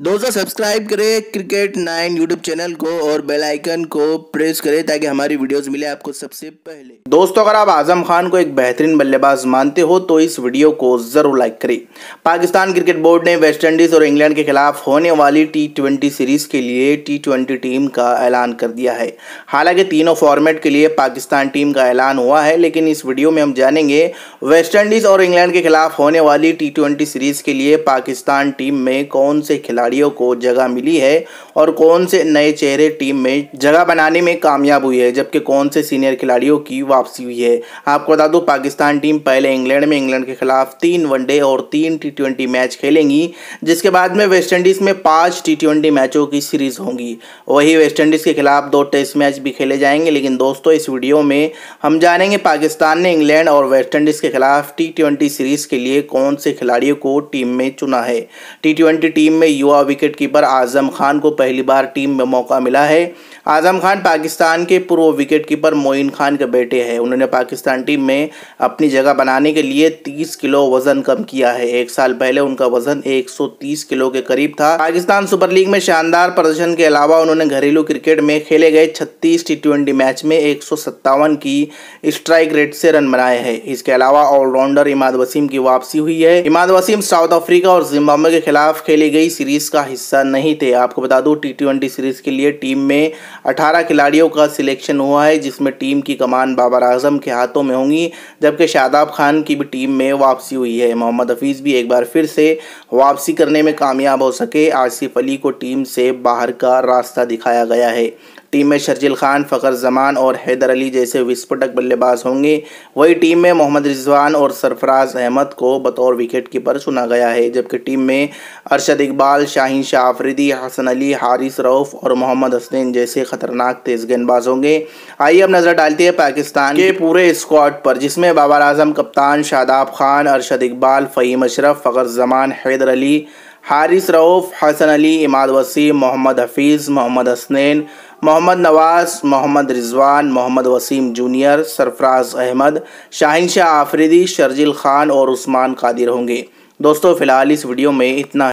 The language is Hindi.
दोस्तों सब्सक्राइब करें क्रिकेट नाइन यूट्यूब चैनल को और बेल आइकन को प्रेस करें ताकि हमारी वीडियोस मिले आपको सबसे पहले दोस्तों अगर आप आजम खान को एक बेहतरीन बल्लेबाज मानते हो तो इस वीडियो को जरूर लाइक करें पाकिस्तान क्रिकेट बोर्ड ने वेस्टइंडीज और इंग्लैंड के खिलाफ होने वाली टी सीरीज के लिए टी टीम का ऐलान कर दिया है हालांकि तीनों फॉर्मेट के लिए पाकिस्तान टीम का ऐलान हुआ है लेकिन इस वीडियो में हम जानेंगे वेस्टइंडीज और इंग्लैंड के खिलाफ होने वाली टी सीरीज के लिए पाकिस्तान टीम में कौन से खिलाड़ी खिलाड़ियों को जगह मिली है और कौन से नए चेहरे टीम में जगह बनाने में कामयाब हुई है जबकि कौन से सीनियर खिलाड़ियों की वापसी हुई है आपको बता दूँ पाकिस्तान टीम पहले इंग्लैंड में इंग्लैंड के खिलाफ तीन वनडे और तीन टी मैच खेलेंगी जिसके बाद में वेस्टइंडीज़ में पाँच टी मैचों की सीरीज़ होंगी वही वेस्टइंडीज़ के खिलाफ दो टेस्ट मैच भी खेले जाएंगे लेकिन दोस्तों इस वीडियो में हम जानेंगे पाकिस्तान ने इंग्लैंड और वेस्टइंडीज़ के खिलाफ टी सीरीज़ के लिए कौन से खिलाड़ियों को टीम में चुना है टी टीम में यू विकेट विकेटकीपर आज़म खान को पहली बार टीम में मौका मिला है आज़म खान पाकिस्तान के पूर्व विकेटकीपर मोइन खान के बेटे हैं उन्होंने पाकिस्तान टीम में अपनी जगह बनाने के लिए 30 किलो वजन कम किया है एक साल पहले उनका वजन 130 किलो के करीब था पाकिस्तान सुपर लीग में शानदार प्रदर्शन के अलावा उन्होंने घरेलू क्रिकेट में खेले गए छत्तीस टी मैच में एक की स्ट्राइक रेट से रन बनाए हैं इसके अलावा ऑलराउंडर इमाद वसीम की वापसी हुई है इमाद वसीम साउथ अफ्रीका और जिम्बाब्वे के खिलाफ खेली गई सीरीज सीरीज़ का हिस्सा नहीं थे आपको बता दूं टी ट्वेंटी सीरीज़ के लिए टीम में 18 खिलाड़ियों का सिलेक्शन हुआ है जिसमें टीम की कमान बाबर आजम के हाथों में होंगी जबकि शादाब खान की भी टीम में वापसी हुई है मोहम्मद हफीज़ भी एक बार फिर से वापसी करने में कामयाब हो सके आसिफ अली को टीम से बाहर का रास्ता दिखाया गया है टीम में शर्जिल खान फ़खर जमान और हैदर अली जैसे विस्फोटक बल्लेबाज होंगे वही टीम में मोहम्मद रिजवान और सरफराज अहमद को बतौर विकेट कीपर चुना गया है जबकि टीम में अरशद इकबाल शाहीन शाह आफरीदी हसन अली हारिस रऊफ़ और मोहम्मद हसनैन जैसे खतरनाक तेज़ गेंदबाज होंगे आइए अब नज़र डालते हैं पाकिस्तान के पूरे स्क्वाड पर जिसमें बाबर आजम कप्तान शादाब खान अरशद इकबाल फ़हीम अशरफ फ़खर जमान हैदर अली हारिस रऊफ़ हसन अली इमाद वसीम मोहम्मद हफीज़ मोहम्मद हसनैन मोहम्मद नवाज़ मोहम्मद रिजवान मोहम्मद वसीम जूनियर सरफराज अहमद शाहिन शाह आफरीदी शर्जिल ख़ान और उस्मान कादिर होंगे दोस्तों फ़िलहाल इस वीडियो में इतना